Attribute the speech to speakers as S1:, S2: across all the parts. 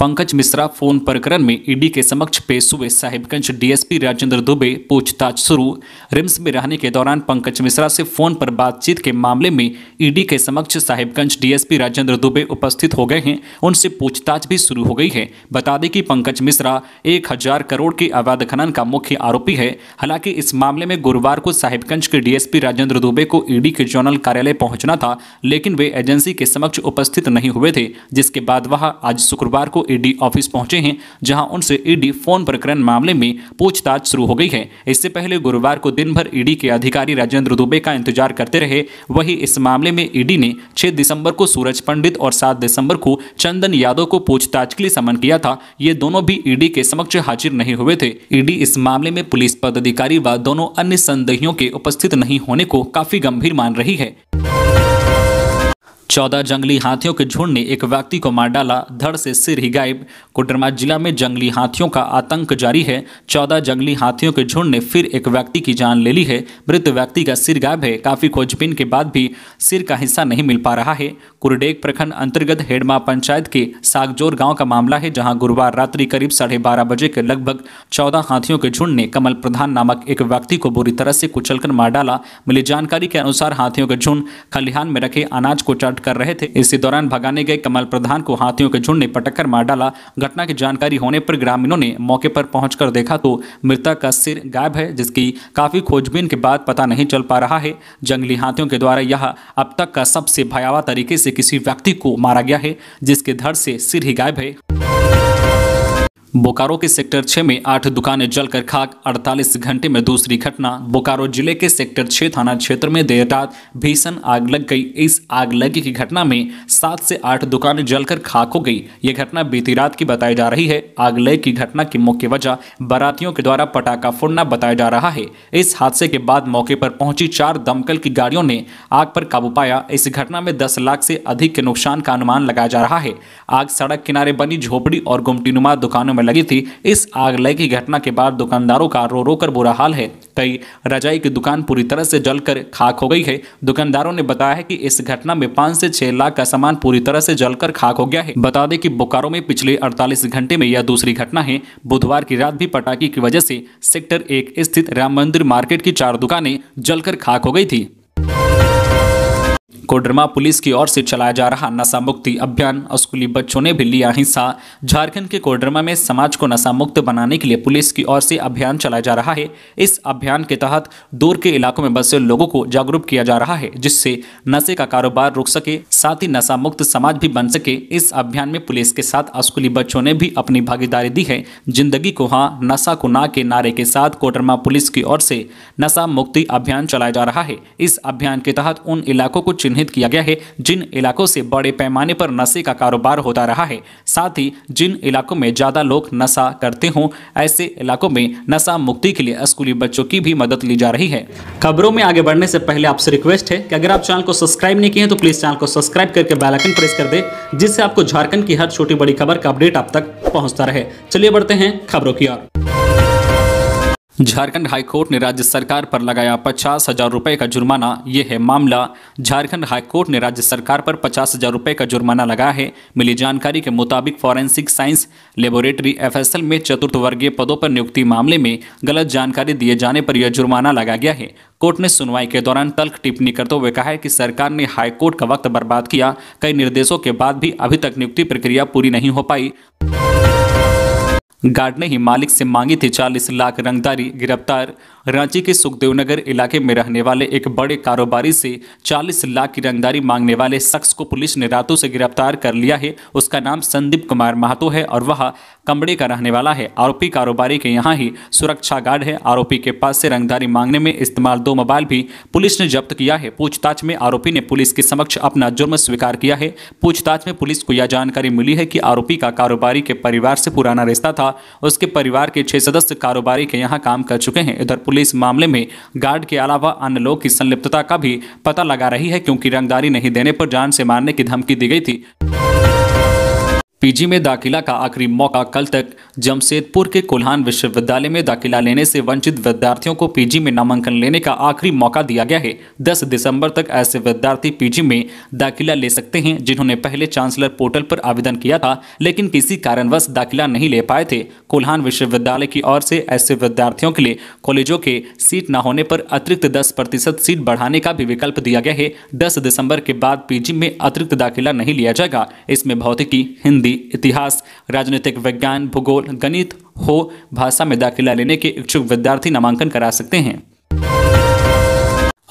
S1: Pankaj Mishra phone प्रकरण में ED के समक्ष पेश हुए साहिबगंज डीएसपी राजेंद्र दुबे पूछताछ शुरू रिम्स में रहने के दौरान पंकज मिश्रा से फोन पर बातचीत के मामले में ईडी के समक्ष साहिबगंज डीएसपी राजेंद्र दुबे उपस्थित हो गए हैं उनसे पूछताछ भी शुरू हो गई है बता दें कि पंकज मिश्रा एक हजार करोड़ के अवैध खनन का मुख्य आरोपी है हालांकि इस मामले में गुरुवार को साहिबगंज के डीएसपी राजेंद्र दुबे को ईडी के जोनल कार्यालय पहुंचना था लेकिन वे एजेंसी के समक्ष उपस्थित नहीं हुए थे जिसके बाद वह आज शुक्रवार को ईडी ऑफिस पहुंचे हैं जहां उनसे ईडी फोन प्रकरण मामले में पूछताछ शुरू हो गई है इससे पहले गुरुवार को दिन भर ईडी के अधिकारी राजेंद्र दुबे का इंतजार करते रहे वही इस मामले में ईडी ने छह दिसंबर को सूरज पंडित और सात दिसंबर को चंदन यादव को पूछताछ के लिए समन किया था ये दोनों भी ईडी के समक्ष हाजिर नहीं हुए थे ईडी इस मामले में पुलिस पदाधिकारी व दोनों अन्य संदेहियों के उपस्थित नहीं होने को काफी गंभीर मान रही है चौदह जंगली हाथियों के झुंड ने एक व्यक्ति को मार डाला धड़ से सिर ही गायब कोडरमा जिला में जंगली हाथियों का आतंक जारी है चौदह जंगली हाथियों के झुंड ने फिर एक व्यक्ति की जान ले ली है मृत व्यक्ति का सिर गायब है काफी खोजबीन के बाद भी सिर का हिस्सा नहीं मिल पा रहा है कुरडेग प्रखंड अंतर्गत हेडमा पंचायत के सागजोर गाँव का मामला है जहाँ गुरुवार रात्रि करीब साढ़े बजे के लगभग चौदह हाथियों के झुंड ने कमल प्रधान नामक एक व्यक्ति को बुरी तरह से कुचलकर मार डाला मिली जानकारी के अनुसार हाथियों के झुंड खलिहान में रखे अनाज को चट लूट कर रहे थे इसी दौरान भगाने गए कमल प्रधान को हाथियों के झुंड ने पटककर मार डाला घटना की जानकारी होने पर ग्रामीणों ने मौके पर पहुंचकर देखा तो मृतक का सिर गायब है जिसकी काफी खोजबीन के बाद पता नहीं चल पा रहा है जंगली हाथियों के द्वारा यह अब तक का सबसे भयावह तरीके से किसी व्यक्ति को मारा गया है जिसके धड़ से सिर ही गायब है बोकारो के सेक्टर छह में आठ दुकानें जलकर खाक 48 घंटे में दूसरी घटना बोकारो जिले के सेक्टर छह थाना क्षेत्र में देर रात भीषण आग लग गई इस आग लगी की घटना में सात से आठ दुकानें जलकर खाक हो गई यह घटना बीती रात की बताई जा रही है आग लग की घटना की मुख्य वजह बारातियों के द्वारा पटाखा फोड़ना बताया जा रहा है इस हादसे के बाद मौके पर पहुंची चार दमकल की गाड़ियों ने आग पर काबू पाया इस घटना में दस लाख से अधिक के नुकसान का अनुमान लगाया जा रहा है आग सड़क किनारे बनी झोपड़ी और गुमटीनुमा दुकानों में लगी थी इस आग लय की घटना के बाद दुकानदारों का रो रो कर बुरा हाल है कई रजाई की दुकान पूरी तरह से जलकर खाक हो गई है दुकानदारों ने बताया है कि इस घटना में पाँच से छह लाख का सामान पूरी तरह से जलकर खाक हो गया है बता दें कि बोकारो में पिछले 48 घंटे में यह दूसरी घटना है बुधवार की रात भी पटाखे की वजह से सेक्टर एक स्थित राम मंदिर मार्केट की चार दुकानें जलकर खाक हो गई थी कोडरमा पुलिस की ओर से चलाया जा रहा नशा मुक्ति अभियान स्कूली बच्चों ने भी लिया हिस्सा झारखंड के कोडरमा में समाज को नशा मुक्त बनाने के लिए पुलिस की ओर से अभियान चलाया जा रहा है इस अभियान के तहत दूर के इलाकों में बसे लोगों को जागरूक किया जा रहा है जिससे नशे का कारोबार रुक सके साथ ही नशा मुक्त समाज भी बन सके इस अभियान में पुलिस के साथ स्कूली बच्चों ने भी अपनी भागीदारी दी है जिंदगी को हाँ नशा को ना के नारे के साथ कोडरमा पुलिस की ओर से नशा मुक्ति अभियान चलाया जा रहा है इस अभियान के तहत उन इलाकों को चिन्हित किया गया है जिन इलाकों से बड़े पैमाने पर नशे का कारोबार होता रहा है साथ ही जिन इलाकों में ज़्यादा लोग नशा करते हों ऐसे इलाकों में नशा मुक्ति के लिए स्कूली बच्चों की भी मदद ली जा रही है खबरों में आगे बढ़ने से पहले आपसे रिक्वेस्ट है कि अगर आप चैनल को सब्सक्राइब नहीं किए तो प्लीज़ चैनल को सब्सक्राइब करके बैलाइकन प्रेस कर दे जिससे आपको झारखंड की हर छोटी बड़ी खबर का अपडेट आप तक पहुँचता रहे चलिए बढ़ते हैं खबरों की ओर झारखंड हाईकोर्ट ने राज्य सरकार पर लगाया पचास हजार रुपये का जुर्माना यह है मामला झारखंड हाईकोर्ट ने राज्य सरकार पर पचास हजार रुपये का जुर्माना लगाया है मिली जानकारी के मुताबिक फॉरेंसिक साइंस लेबोरेटरी एफएसएल में चतुर्थ वर्गीय पदों पर नियुक्ति मामले में गलत जानकारी दिए जाने पर यह जुर्माना लगाया गया है कोर्ट ने सुनवाई के दौरान तल्ख टिप्पणी करते हुए कहा है कि सरकार ने हाईकोर्ट का वक्त बर्बाद किया कई निर्देशों के बाद भी अभी तक नियुक्ति प्रक्रिया पूरी नहीं हो पाई गार्ड ने ही मालिक से मांगी थी 40 लाख रंगदारी गिरफ्तार रांची के सुखदेव नगर इलाके में रहने वाले एक बड़े कारोबारी से 40 लाख की रंगदारी मांगने वाले शख्स को पुलिस ने रातों से गिरफ्तार कर लिया है उसका नाम संदीप कुमार महतो है और वह कमड़े का रहने वाला है आरोपी कारोबारी के यहाँ ही सुरक्षा गार्ड है आरोपी के पास से रंगदारी मांगने में इस्तेमाल दो मोबाइल भी पुलिस ने जब्त किया है पूछताछ में आरोपी ने पुलिस के समक्ष अपना जुर्म स्वीकार किया है पूछताछ में पुलिस को यह जानकारी मिली है कि आरोपी का कारोबारी के परिवार से पुराना रिश्ता था उसके परिवार के छह सदस्य कारोबारी के यहाँ काम कर चुके हैं इधर पुलिस मामले में गार्ड के अलावा अन्य लोग की संलिप्तता का भी पता लगा रही है क्योंकि रंगदारी नहीं देने पर जान से मारने की धमकी दी गई थी पीजी में दाखिला का आखिरी मौका कल तक जमशेदपुर के कोल्हान विश्वविद्यालय में दाखिला लेने से वंचित विद्यार्थियों को पीजी में नामांकन लेने का आखिरी मौका दिया गया है 10 दिसंबर तक ऐसे विद्यार्थी पीजी में दाखिला ले सकते हैं जिन्होंने पहले चांसलर पोर्टल पर आवेदन किया था लेकिन किसी कारणवश दाखिला नहीं ले पाए थे कोल्हान विश्वविद्यालय की ओर से ऐसे विद्यार्थियों के लिए कॉलेजों के सीट न होने पर अतिरिक्त दस सीट बढ़ाने का भी विकल्प दिया गया है दस दिसंबर के बाद पीजी में अतिरिक्त दाखिला नहीं लिया जाएगा इसमें भौतिकी हिंदी इतिहास राजनीतिक विज्ञान भूगोल गणित हो भाषा में दाखिला लेने के इच्छुक विद्यार्थी नामांकन करा सकते हैं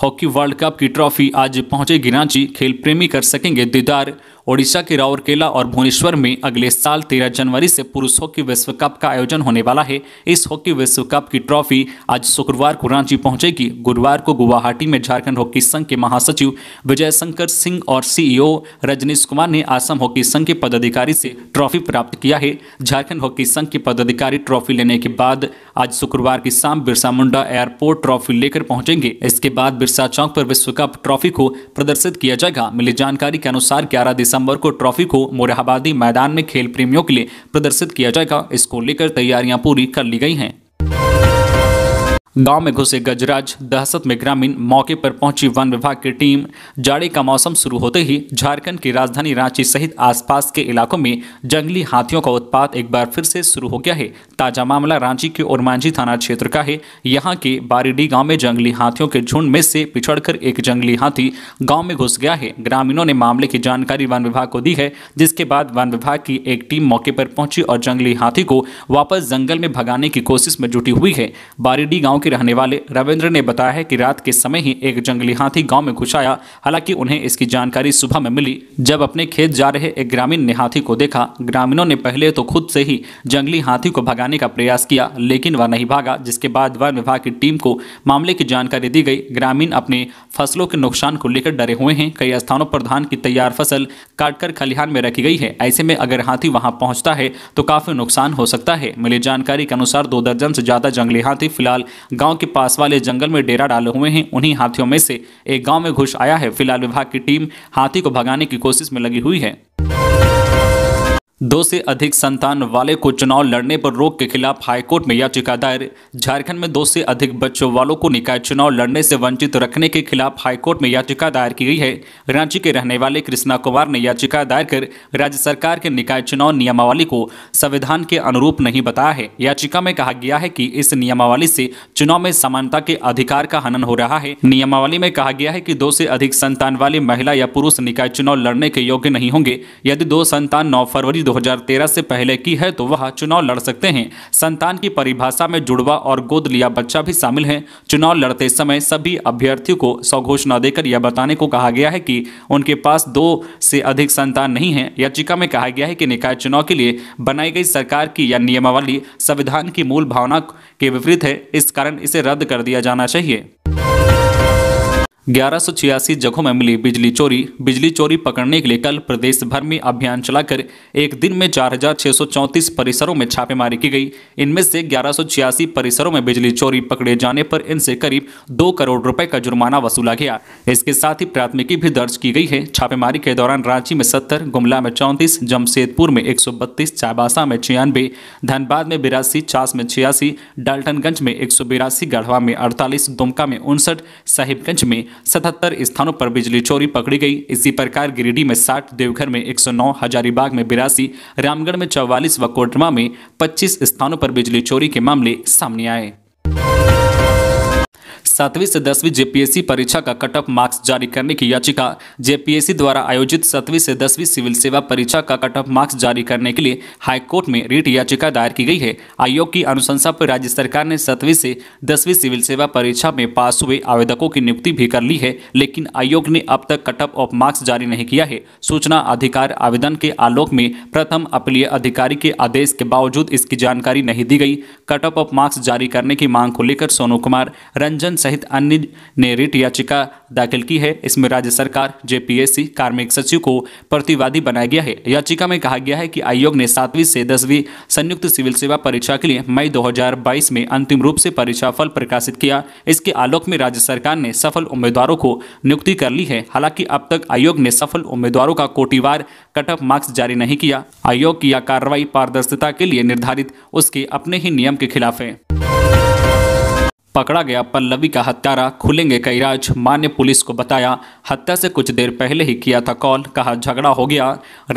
S1: हॉकी वर्ल्ड कप की ट्रॉफी आज पहुंचेगी रांची खेल प्रेमी कर सकेंगे दीदार ओडिशा के राउरकेला और भुवनेश्वर में अगले साल तेरह जनवरी से पुरुष हॉकी विश्व कप का आयोजन होने वाला है इस हॉकी विश्व कप की ट्रॉफी आज शुक्रवार को रांची पहुंचेगी गुरुवार को गुवाहाटी में झारखंड हॉकी संघ के महासचिव विजय शंकर सिंह और सीईओ रजनीश कुमार ने आसम हॉकी संघ के पदाधिकारी से ट्रॉफी प्राप्त किया है झारखंड हॉकी संघ के पदाधिकारी ट्रॉफी लेने के बाद आज शुक्रवार की शाम बिरसा मुंडा एयरपोर्ट ट्रॉफी लेकर पहुंचेंगे इसके बाद बिरसा चौक पर विश्व कप ट्रॉफी को प्रदर्शित किया जाएगा मिली जानकारी के अनुसार ग्यारह दिसंबर दिसंबर को ट्रॉफी को मोरहाबादी मैदान में खेल प्रेमियों के लिए प्रदर्शित किया जाएगा इसको लेकर तैयारियां पूरी कर ली गई हैं गांव में घुसे गजराज दहशत में ग्रामीण मौके पर पहुंची वन विभाग की टीम जाड़े का मौसम शुरू होते ही झारखंड की राजधानी रांची सहित आसपास के इलाकों में जंगली हाथियों का उत्पात एक बार फिर से शुरू हो गया है ताजा मामला रांची के ओरमांझी थाना क्षेत्र का है यहाँ के बारीडी गाँव में जंगली हाथियों के झुंड में से पिछड़कर एक जंगली हाथी गाँव में घुस गया है ग्रामीणों ने मामले की जानकारी वन विभाग को दी है जिसके बाद वन विभाग की एक टीम मौके पर पहुंची और जंगली हाथी को वापस जंगल में भगाने की कोशिश में जुटी हुई है बारीडी गाँव के रहने वाले रविंद्र ने बताया है कि रात के समय ही एक जंगली हाथी गांव में घुस आया हालांकि उन्हें इसकी जानकारी सुबह में मिली जब अपने खेत जा रहे एक ग्रामीण ने हाथी को देखा ग्रामीणों ने पहले तो खुद से ही जंगली हाथी को भगाने का प्रयास किया लेकिन वह नहीं भागा जिसके बाद वन विभाग की टीम को मामले की जानकारी दी गई ग्रामीण अपने फसलों के नुकसान को लेकर डरे हुए हैं कई स्थानों पर धान की तैयार फसल काटकर खलिहान में रखी गई है ऐसे में अगर हाथी वहां पहुंचता है तो काफी नुकसान हो सकता है मिली जानकारी के अनुसार दो दर्जन से ज्यादा जंगली हाथी फिलहाल गांव के पास वाले जंगल में डेरा डाले हुए हैं उन्हीं हाथियों में से एक गांव में घुस आया है फिलहाल विभाग की टीम हाथी को भगाने की कोशिश में लगी हुई है दो से अधिक संतान वाले को चुनाव लड़ने पर रोक के खिलाफ हाईकोर्ट में याचिका दायर झारखंड में दो से अधिक बच्चों वालों को निकाय चुनाव लड़ने से वंचित रखने के खिलाफ हाईकोर्ट में याचिका दायर की गई है रांची के रहने वाले कृष्णा कुमार ने याचिका दायर कर राज्य सरकार के निकाय चुनाव नियमावली को संविधान के अनुरूप नहीं बताया है याचिका में कहा गया है कि इस नियमावली से चुनाव में समानता के अधिकार का हनन हो रहा है नियमावली में कहा गया है कि दो से अधिक संतान वाली महिला या पुरुष निकाय चुनाव लड़ने के योग्य नहीं होंगे यदि दो संतान नौ फरवरी 2013 से पहले की है तो वह चुनाव लड़ सकते हैं संतान की परिभाषा में जुड़वा और गोद लिया बच्चा भी शामिल है चुनाव लड़ते समय सभी अभ्यर्थियों को स्वघोषणा देकर यह बताने को कहा गया है कि उनके पास दो से अधिक संतान नहीं है याचिका में कहा गया है कि निकाय चुनाव के लिए बनाई गई सरकार की या नियमावली संविधान की मूल भावना के विपरीत है इस कारण इसे रद्द कर दिया जाना चाहिए छियासी जगहों में मिली बिजली चोरी बिजली चोरी पकड़ने के लिए कल प्रदेश भर में अभियान चलाकर एक दिन में 4634 परिसरों में छापेमारी की गई इनमें से ग्यारह परिसरों में बिजली चोरी पकड़े जाने पर इनसे करीब दो करोड़ रुपए का जुर्माना वसूला गया इसके साथ ही प्राथमिकी भी दर्ज की गई है छापेमारी के दौरान रांची में सत्तर गुमला में चौंतीस जमशेदपुर में एक चाबासा में छियानवे धनबाद में बिरासी चास में छियासी डाल्टनगंज में एक गढ़वा में अड़तालीस दुमका में उनसठ साहिबगंज में सतहत्तर स्थानों पर बिजली चोरी पकड़ी गई इसी प्रकार गिरिडीह में साठ देवघर में 109, हजारीबाग में बिरासी रामगढ़ में चौवालीस व कोटमा में 25 स्थानों पर बिजली चोरी के मामले सामने आए सातवीं से दसवीं जेपीएससी परीक्षा का कट ऑफ मार्क्स जारी करने की याचिका जेपीएससी द्वारा आयोजित सातवीं से दसवीं सिविल सेवा परीक्षा का कट ऑफ मार्क्स जारी करने के लिए हाईकोर्ट में रीट याचिका दायर की गई है आयोग की अनुशंसा पर राज्य सरकार ने सातवीं से दसवीं सिविल सेवा परीक्षा में पास हुए आवेदकों की नियुक्ति भी कर ली है लेकिन आयोग ने अब तक कट ऑफ ऑफ मार्क्स जारी नहीं किया है सूचना अधिकार आवेदन के आलोक में प्रथम अपीलीय अधिकारी के आदेश के बावजूद इसकी जानकारी नहीं दी गई कट ऑफ ऑफ मार्क्स जारी करने की मांग को लेकर सोनू कुमार रंजन सहित अन्य ने रिट याचिका दाखिल की है इसमें राज्य सरकार जेपीएससी कार्मिक सचिव को प्रतिवादी बनाया गया है याचिका में कहा गया है कि आयोग ने सातवीं से दसवीं संयुक्त सिविल सेवा परीक्षा के लिए मई 2022 में अंतिम रूप से परीक्षा फल प्रकाशित किया इसके आलोक में राज्य सरकार ने सफल उम्मीदवारों को नियुक्ति कर ली है हालांकि अब तक आयोग ने सफल उम्मीदवारों का कोटिवार कटअप मार्क्स जारी नहीं किया आयोग की यह कार्रवाई पारदर्शिता के लिए निर्धारित उसके अपने ही नियम के खिलाफ है पकड़ा गया पल्लवी का हत्यारा खुलेंगे कई राज मां ने पुलिस को बताया हत्या से कुछ देर पहले ही किया था कॉल कहा झगड़ा हो गया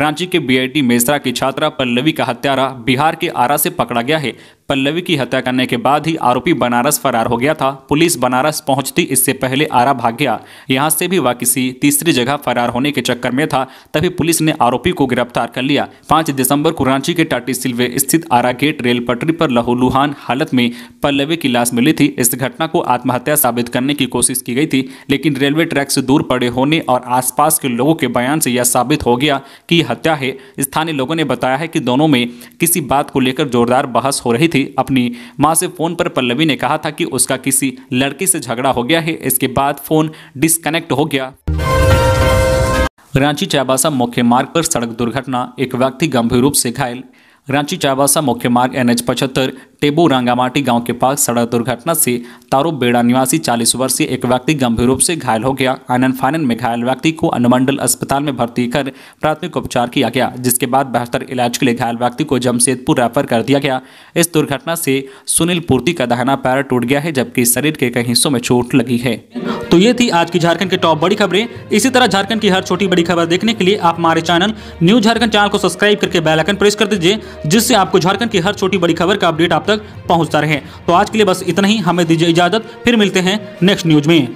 S1: रांची के बीआईटी मेसरा की छात्रा पल्लवी का हत्यारा बिहार के आरा से पकड़ा गया है पल्लवी की हत्या करने के बाद ही आरोपी बनारस फरार हो गया था पुलिस बनारस पहुंचती इससे पहले आरा भाग गया यहां से भी वह किसी तीसरी जगह फरार होने के चक्कर में था तभी पुलिस ने आरोपी को गिरफ्तार कर लिया पाँच दिसंबर को रांची के टाटी सिल्वे स्थित आरा गेट रेल पटरी पर लहूलुहान हालत में पल्लवी की लाश मिली थी इस घटना को आत्महत्या साबित करने की कोशिश की गई थी लेकिन रेलवे ट्रैक से दूर पड़े होने और आसपास के लोगों के बयान से यह साबित हो गया कि हत्या है स्थानीय लोगों ने बताया है कि दोनों में किसी बात को लेकर जोरदार बहस हो रही थी अपनी माँ से फ़ोन पर पल्लवी ने कहा था कि उसका किसी लड़की से झगड़ा हो गया है इसके बाद फ़ोन डिसकनेक्ट हो गया रांची चाबासा मुख्य मार्ग पर सड़क दुर्घटना एक व्यक्ति गंभीर रूप से घायल रांची चाईबासा मुख्य मार्ग एन एच पचहत्तर टेबू रंगामाटी गांव के पास सड़क दुर्घटना से तारो बेड़ा निवासी 40 वर्षीय एक व्यक्ति गंभीर रूप से घायल हो गया आनंद फानन में घायल व्यक्ति को अनुमंडल अस्पताल में भर्ती कर प्राथमिक उपचार किया गया जिसके बाद बेहतर इलाज के लिए घायल व्यक्ति को जमशेदपुर रेफर कर दिया गया इस दुर्घटना से सुनील पूर्ति का दहना पैर टूट गया है जबकि शरीर के कई हिस्सों में चोट लगी है तो ये थी आज की झारखंड की टॉप बड़ी खबरें इसी तरह झारखंड की हर छोटी बड़ी खबर देखने के लिए आप हमारे चैनल न्यू झारखंड चैनल को सब्सक्राइब करके आइकन प्रेस कर दीजिए जिससे आपको झारखंड की हर छोटी बड़ी खबर का अपडेट आप तक पहुंचता रहे तो आज के लिए बस इतना ही हमें दीजिए इजाजत फिर मिलते हैं नेक्स्ट न्यूज में